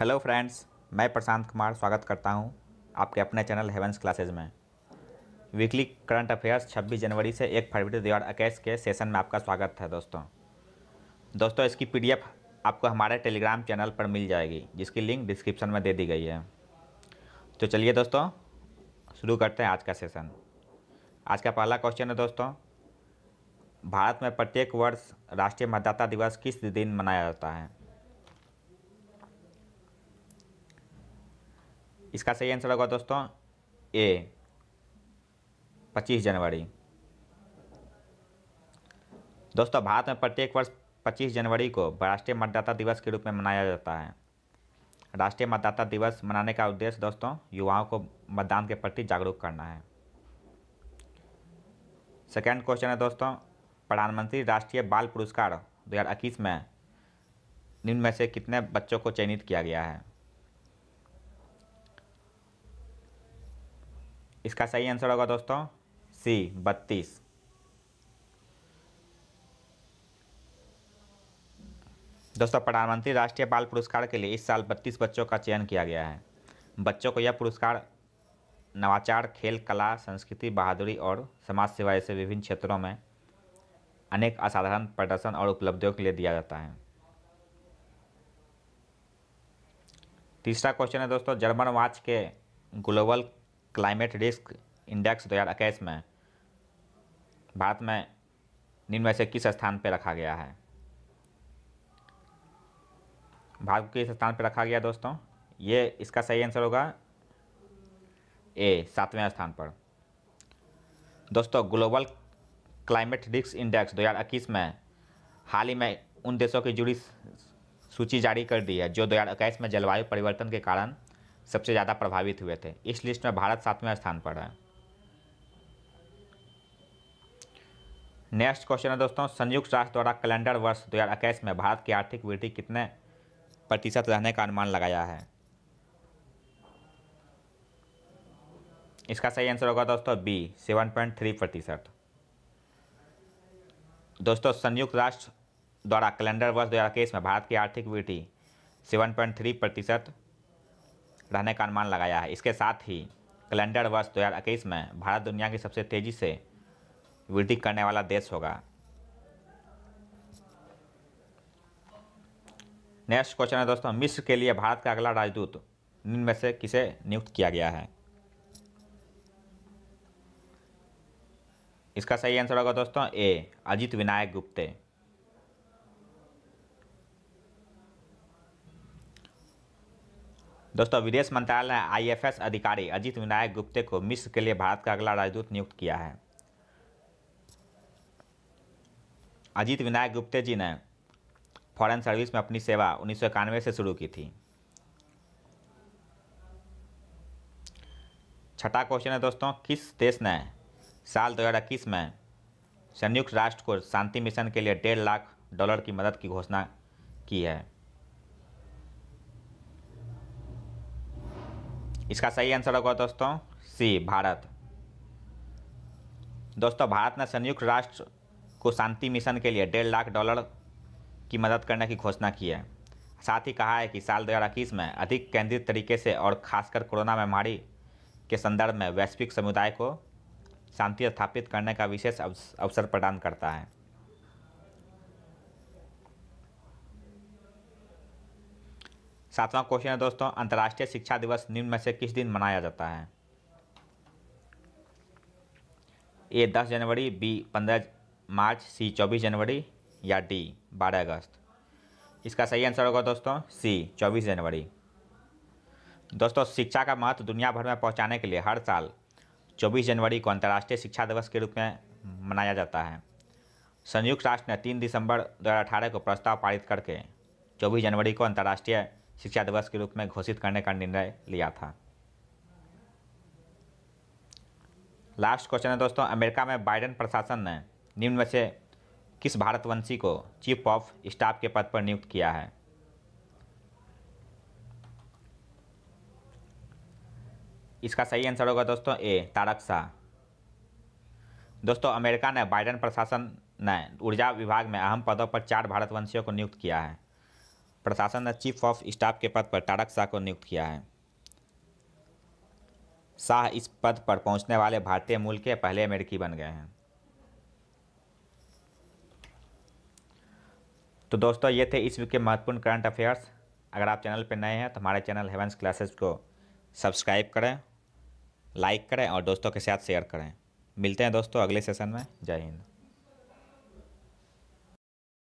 hello friends मैं प्रशांत कुमार स्वागत करता हूं आपके अपने चैनल हेवंस क्लासेज में वीकली करंट अफेयर्स 26 जनवरी से 1 फरवरी दो हज़ार इक्कीस के सेशन में आपका स्वागत है दोस्तों दोस्तों इसकी पीडीएफ आपको हमारे टेलीग्राम चैनल पर मिल जाएगी जिसकी लिंक डिस्क्रिप्शन में दे दी गई है तो चलिए दोस्तों शुरू करते हैं आज का सेशन आज का पहला क्वेश्चन है दोस्तों भारत में प्रत्येक वर्ष राष्ट्रीय मतदाता दिवस किस दिन मनाया जाता है इसका सही आंसर होगा दोस्तों ए पच्चीस जनवरी दोस्तों भारत में प्रत्येक वर्ष 25 जनवरी को राष्ट्रीय मतदाता दिवस के रूप में मनाया जाता है राष्ट्रीय मतदाता दिवस मनाने का उद्देश्य दोस्तों युवाओं को मतदान के प्रति जागरूक करना है सेकेंड क्वेश्चन है दोस्तों प्रधानमंत्री राष्ट्रीय बाल पुरस्कार दो में निम्न में से कितने बच्चों को चयनित किया गया है इसका सही आंसर होगा दोस्तों सी बत्तीस दोस्तों प्रधानमंत्री राष्ट्रीय बाल पुरस्कार के लिए इस साल बत्तीस बच्चों का चयन किया गया है बच्चों को यह पुरस्कार नवाचार खेल कला संस्कृति बहादुरी और समाज सेवा जैसे विभिन्न क्षेत्रों में अनेक असाधारण प्रदर्शन और उपलब्धियों के लिए दिया जाता है तीसरा क्वेश्चन है दोस्तों जर्मन वाच के ग्लोबल क्लाइमेट रिस्क इंडेक्स इक्कीस में भारत में निम्न में से किस स्थान पर रखा गया है भारत को किस स्थान पर रखा गया दोस्तों ये इसका सही आंसर होगा ए सातवें स्थान पर दोस्तों ग्लोबल क्लाइमेट रिस्क इंडेक्स 2021 में हाल ही में उन देशों की जुड़ी सूची जारी कर दी है जो 2021 में जलवायु परिवर्तन के कारण सबसे ज़्यादा प्रभावित हुए थे इस लिस्ट में भारत सातवें स्थान पर है नेक्स्ट क्वेश्चन है दोस्तों संयुक्त राष्ट्र द्वारा कैलेंडर वर्ष 2021 में भारत की आर्थिक वृद्धि कितने प्रतिशत रहने का अनुमान लगाया है इसका सही आंसर होगा दोस्तों बी सेवन पॉइंट थ्री प्रतिशत दोस्तों संयुक्त राष्ट्र द्वारा कैलेंडर वर्ष 2021 में भारत की आर्थिक वृद्धि सेवन पॉइंट थ्री प्रतिशत रहने का अनुमान लगाया है इसके साथ ही कैलेंडर वर्ष दो हज़ार इक्कीस में भारत दुनिया की सबसे तेज़ी से वृद्धि करने वाला देश होगा नेक्स्ट क्वेश्चन है दोस्तों मिस्र के लिए भारत का अगला राजदूत में से किसे नियुक्त किया गया है इसका सही आंसर होगा दोस्तों ए अजित विनायक गुप्ते दोस्तों विदेश मंत्रालय ने आईएफएस अधिकारी अजित विनायक गुप्ते को मिस्र के लिए भारत का अगला राजदूत नियुक्त किया है अजित विनायक गुप्ते जी ने फॉरेन सर्विस में अपनी सेवा उन्नीस से शुरू की थी छठा क्वेश्चन है दोस्तों किस देश ने साल दो हज़ार इक्कीस में संयुक्त राष्ट्र को शांति मिशन के लिए डेढ़ लाख डॉलर की मदद की घोषणा की है इसका सही आंसर होगा दोस्तों सी भारत दोस्तों भारत ने संयुक्त राष्ट्र को शांति मिशन के लिए डेढ़ लाख डॉलर की मदद करने की घोषणा की है साथ ही कहा है कि साल दो में अधिक केंद्रित तरीके से और खासकर कोरोना महामारी के संदर्भ में वैश्विक समुदाय को शांति स्थापित करने का विशेष अवसर प्रदान करता है सातवां क्वेश्चन है दोस्तों अंतर्राष्ट्रीय शिक्षा दिवस निम्न में से किस दिन मनाया जाता है ए दस जनवरी बी पंद्रह मार्च सी चौबीस जनवरी या डी बारह अगस्त इसका सही आंसर होगा दोस्तों सी चौबीस जनवरी दोस्तों शिक्षा का महत्व दुनिया भर में पहुंचाने के लिए हर साल 24 जनवरी को अंतर्राष्ट्रीय शिक्षा दिवस के रूप में मनाया जाता है संयुक्त राष्ट्र ने 3 दिसंबर 2018 को प्रस्ताव पारित करके 24 जनवरी को अंतर्राष्ट्रीय शिक्षा दिवस के रूप में घोषित करने का निर्णय लिया था लास्ट क्वेश्चन है दोस्तों अमेरिका में बाइडन प्रशासन ने निम्न में से किस भारतवंशी को चीफ ऑफ स्टाफ के पद पर नियुक्त किया है इसका सही आंसर होगा दोस्तों ए तारक शाह दोस्तों अमेरिका ने बाइडन प्रशासन ने ऊर्जा विभाग में अहम पदों पर चार भारतवंशियों को नियुक्त किया है प्रशासन ने चीफ ऑफ स्टाफ के पद पर तारक शाह को नियुक्त किया है शाह इस पद पर पहुंचने वाले भारतीय मूल के पहले अमेरिकी बन गए हैं तो दोस्तों ये थे इस वीक के महत्वपूर्ण करंट अफेयर्स अगर आप चैनल पर नए हैं तो हमारे चैनल हेवंस क्लासेस को सब्सक्राइब करें लाइक करें और दोस्तों के साथ शेयर करें मिलते हैं दोस्तों अगले सेशन में जय हिंद